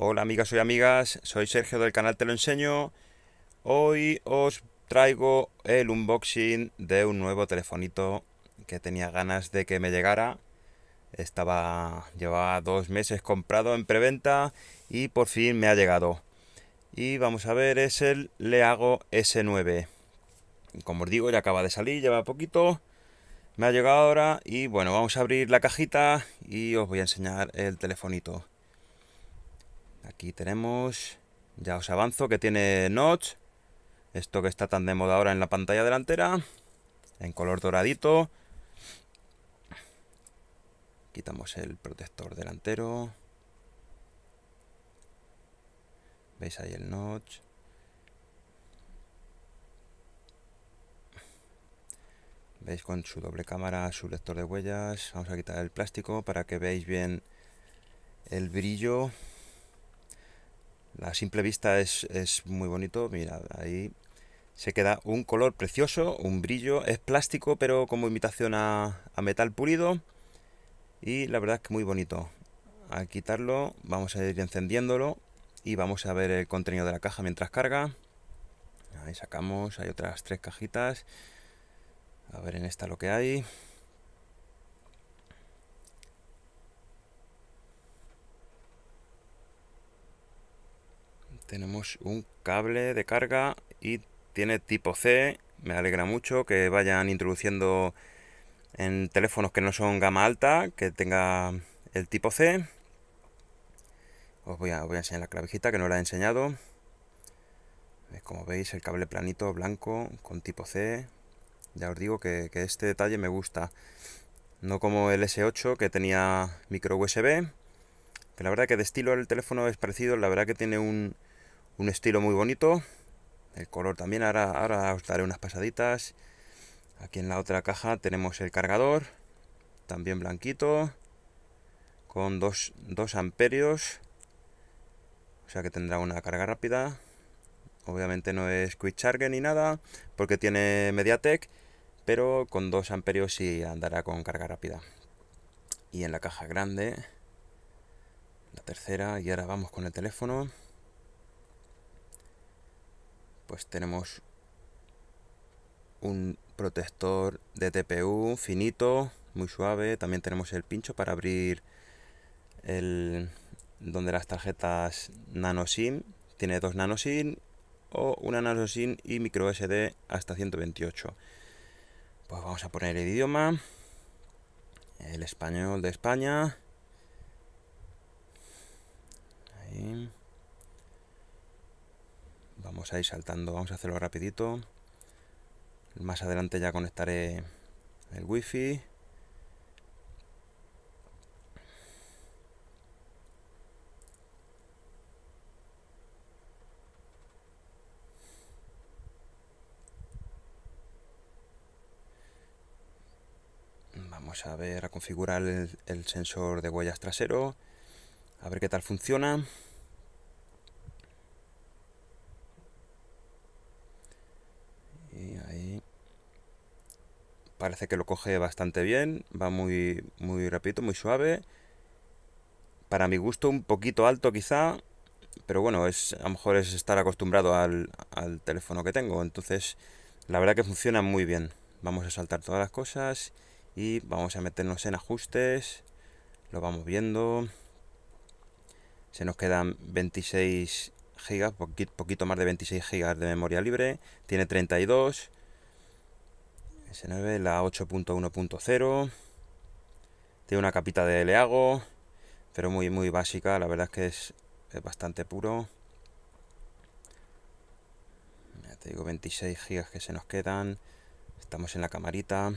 Hola amigas y amigas, soy Sergio del canal Te lo enseño. Hoy os traigo el unboxing de un nuevo telefonito que tenía ganas de que me llegara. Estaba, llevaba dos meses comprado en preventa y por fin me ha llegado. Y vamos a ver, es el Leago S9. Como os digo, ya acaba de salir, lleva poquito. Me ha llegado ahora y bueno, vamos a abrir la cajita y os voy a enseñar el telefonito. Aquí tenemos, ya os avanzo, que tiene notch. Esto que está tan de moda ahora en la pantalla delantera. En color doradito. Quitamos el protector delantero. ¿Veis ahí el notch? veis con su doble cámara, su lector de huellas. Vamos a quitar el plástico para que veáis bien el brillo la simple vista es, muy bonito, mira, ahí se queda un color precioso, un brillo, es plástico pero como imitación a, a, metal pulido y la verdad es que muy bonito. Al quitarlo vamos a ir encendiéndolo y vamos a ver el contenido de la caja mientras carga. Ahí sacamos, hay otras tres cajitas. A ver en esta lo que hay. tenemos un cable de carga y tiene tipo C. Me alegra mucho que vayan introduciendo en teléfonos que no son gama alta, que tenga el tipo C. Os voy a, voy a enseñar la clavijita que no la he enseñado. Como veis, el cable planito blanco con tipo C. Ya os digo que, este detalle me gusta. No como el S8 que tenía micro USB. Que la verdad que de estilo el teléfono es parecido. La verdad que tiene un, un estilo muy bonito. El color también, ahora, ahora os daré unas pasaditas. Aquí en la otra caja tenemos el cargador, también blanquito, con 2, amperios. O sea que tendrá una carga rápida. Obviamente no es Quick Charge ni nada, porque tiene MediaTek, pero con 2 amperios sí andará con carga rápida. Y en la caja grande, la tercera, y ahora vamos con el teléfono pues tenemos un protector de TPU finito, muy suave. También tenemos el pincho para abrir el donde las tarjetas nano Tiene dos nano o una nano y micro SD hasta 128. Pues vamos a poner el idioma. El español de España. Ahí. Vamos a ir saltando, vamos a hacerlo rapidito. Más adelante ya conectaré el wifi. Vamos a ver a configurar el, el sensor de huellas trasero. A ver qué tal funciona. parece que lo coge bastante bien, va muy, muy, muy suave. Para mi gusto un poquito alto quizá, pero bueno, es, a lo mejor es estar acostumbrado al, al teléfono que tengo. Entonces, la verdad que funciona muy bien. Vamos a saltar todas las cosas y vamos a meternos en ajustes. Lo vamos viendo. Se nos quedan 26 GB, poquito más de 26 GB de memoria libre. Tiene 32 S9, la 8.1.0. Tiene una capita de leago, pero muy, muy básica. La verdad es que es, bastante puro. te digo, 26 gigas que se nos quedan. Estamos en la camarita.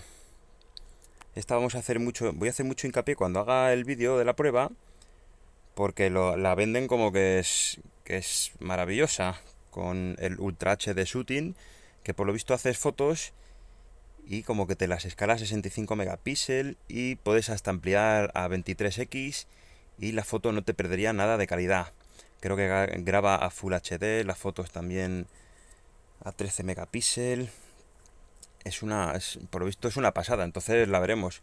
Esta vamos a hacer mucho, voy a hacer mucho hincapié cuando haga el vídeo de la prueba, porque lo, la venden como que es, que es maravillosa, con el Ultra de Shooting, que por lo visto haces fotos y como que te las escala a 65 megapíxeles y puedes hasta ampliar a 23x y la foto no te perdería nada de calidad. Creo que graba a Full HD, las fotos también a 13 megapíxeles. Es una, por lo visto es una pasada, entonces la veremos.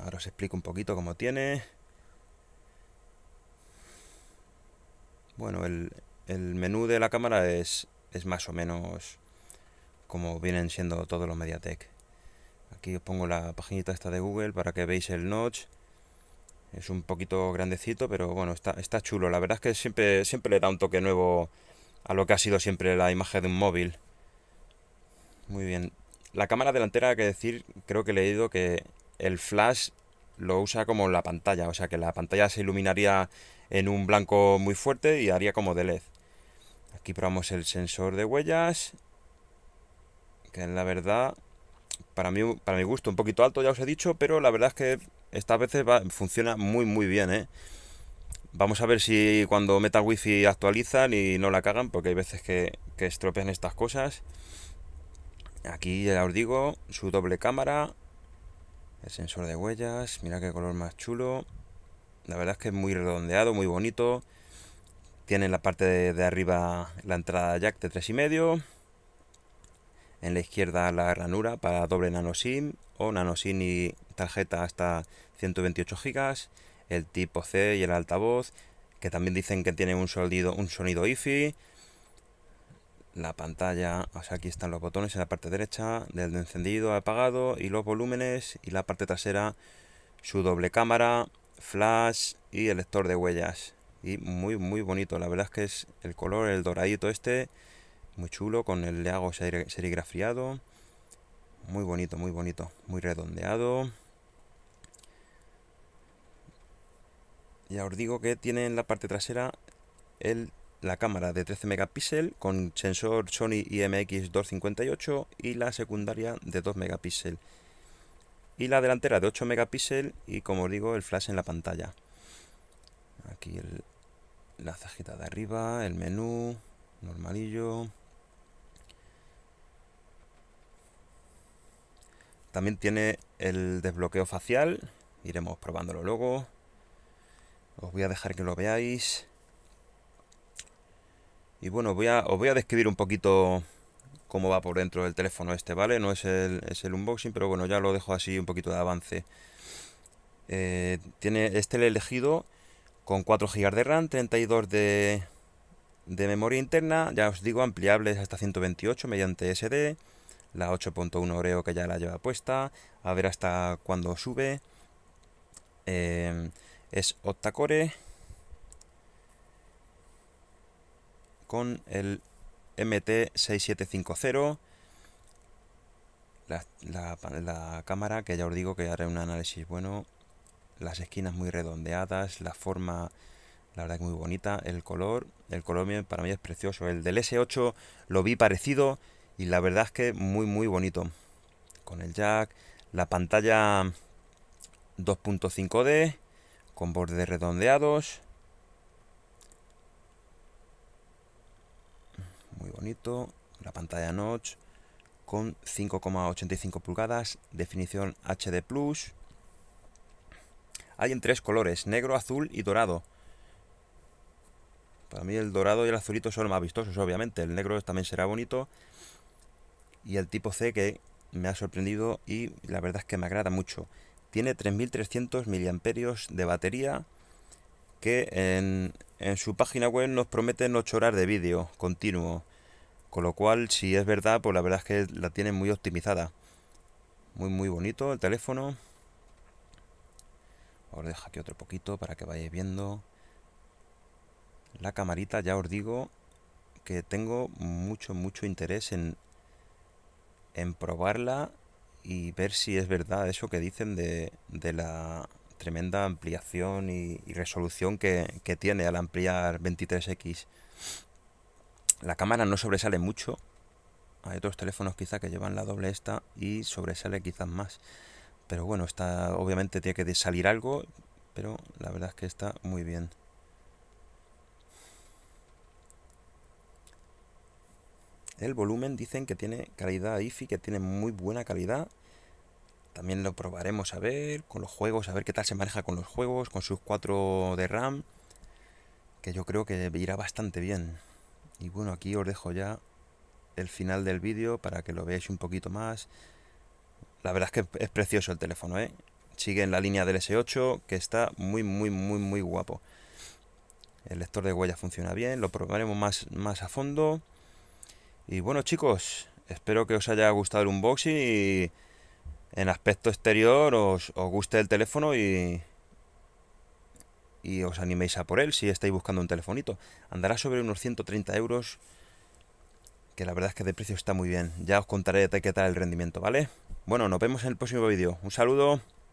Ahora os explico un poquito cómo tiene. Bueno, el, menú de la cámara es, es más o menos como vienen siendo todos los Mediatek. Aquí os pongo la paginita esta de Google para que veáis el notch. Es un poquito grandecito, pero bueno, está, está chulo. La verdad es que siempre, siempre le da un toque nuevo a lo que ha sido siempre la imagen de un móvil. Muy bien. La cámara delantera, hay que decir, creo que he leído que el flash lo usa como la pantalla, o sea que la pantalla se iluminaría en un blanco muy fuerte y haría como de LED. Aquí probamos el sensor de huellas que la verdad, para mí, para mi gusto, un poquito alto, ya os he dicho, pero la verdad es que estas veces funciona muy, muy bien, ¿eh? Vamos a ver si cuando meta wifi actualizan y no la cagan, porque hay veces que, estropean estas cosas. Aquí ya os digo, su doble cámara, el sensor de huellas, mira qué color más chulo. La verdad es que es muy redondeado, muy bonito. Tiene la parte de, de arriba la entrada jack de 3,5 en la izquierda la ranura para doble nano SIM o nano SIM y tarjeta hasta 128 GB, el tipo C y el altavoz, que también dicen que tiene un sonido, un sonido IFI, la pantalla, o sea, aquí están los botones en la parte derecha, del encendido, apagado y los volúmenes y la parte trasera, su doble cámara, flash y el lector de huellas. Y muy, muy bonito, la verdad es que es el color, el doradito este, muy chulo, con el leago serigrafiado, muy bonito, muy bonito, muy redondeado. Ya os digo que tiene en la parte trasera el, la cámara de 13 megapíxeles con sensor Sony IMX258 y la secundaria de 2 megapíxeles. Y la delantera de 8 megapíxeles y como os digo el flash en la pantalla. Aquí la cajita de arriba, el menú, normalillo. También tiene el desbloqueo facial, iremos probándolo luego. Os voy a dejar que lo veáis. Y bueno, os voy a describir un poquito cómo va por dentro el teléfono este, ¿vale? No es el, unboxing, pero bueno, ya lo dejo así un poquito de avance. Eh, tiene este el elegido con 4 GB de RAM, 32 de, de memoria interna, ya os digo, ampliables hasta 128 mediante SD la 8.1 Oreo que ya la lleva puesta, a ver hasta cuándo sube. Em, es Octacore con el MT6750. La, cámara, que ya os digo que haré un análisis bueno. Las esquinas muy redondeadas, la forma, la verdad que muy bonita. El color, el color para mí es precioso. El del S8 lo vi parecido, y la verdad es que muy, muy bonito. Con el jack, la pantalla 2.5D, con bordes redondeados. Muy bonito. La pantalla notch con 5,85 pulgadas, definición HD+. Hay en tres colores, negro, azul y dorado. Para mí el dorado y el azulito son más vistosos, obviamente. El negro también será bonito y el tipo C que me ha sorprendido y la verdad es que me agrada mucho. Tiene 3.300 miliamperios de batería que en, en, su página web nos prometen 8 horas de vídeo continuo. Con lo cual, si es verdad, pues la verdad es que la tienen muy optimizada. Muy, muy bonito el teléfono. Os dejo aquí otro poquito para que vayáis viendo. La camarita, ya os digo que tengo mucho, mucho interés en, en probarla y ver si es verdad eso que dicen de, la tremenda ampliación y, resolución que, tiene al ampliar 23x. La cámara no sobresale mucho. Hay otros teléfonos quizá que llevan la doble esta y sobresale quizás más. Pero bueno, está obviamente tiene que salir algo, pero la verdad es que está muy bien. El volumen dicen que tiene calidad IFI, que tiene muy buena calidad. También lo probaremos a ver con los juegos, a ver qué tal se maneja con los juegos, con sus 4 de RAM, que yo creo que irá bastante bien. Y bueno, aquí os dejo ya el final del vídeo para que lo veáis un poquito más. La verdad es que es precioso el teléfono, ¿eh? Sigue en la línea del S8, que está muy, muy, muy, muy guapo. El lector de huellas funciona bien, lo probaremos más, más a fondo. Y bueno chicos, espero que os haya gustado el unboxing y en aspecto exterior os, os guste el teléfono y, y os animéis a por él si estáis buscando un telefonito. Andará sobre unos 130 euros, que la verdad es que de precio está muy bien. Ya os contaré de qué tal el rendimiento, ¿vale? Bueno, nos vemos en el próximo vídeo. Un saludo.